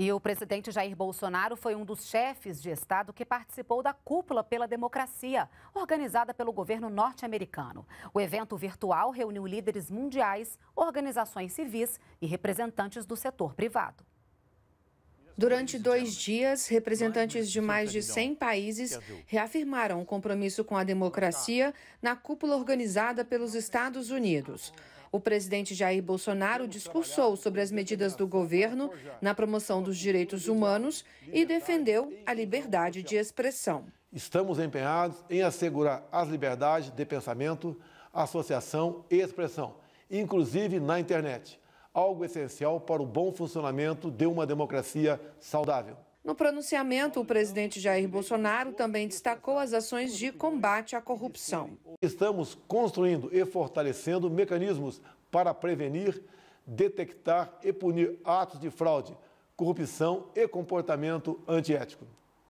E o presidente Jair Bolsonaro foi um dos chefes de Estado que participou da Cúpula pela Democracia, organizada pelo governo norte-americano. O evento virtual reuniu líderes mundiais, organizações civis e representantes do setor privado. Durante dois dias, representantes de mais de 100 países reafirmaram o compromisso com a democracia na cúpula organizada pelos Estados Unidos o presidente Jair Bolsonaro discursou sobre as medidas do governo na promoção dos direitos humanos e defendeu a liberdade de expressão. Estamos empenhados em assegurar as liberdades de pensamento, associação e expressão, inclusive na internet, algo essencial para o bom funcionamento de uma democracia saudável. No pronunciamento, o presidente Jair Bolsonaro também destacou as ações de combate à corrupção. Estamos construindo e fortalecendo mecanismos para prevenir, detectar e punir atos de fraude, corrupção e comportamento antiético.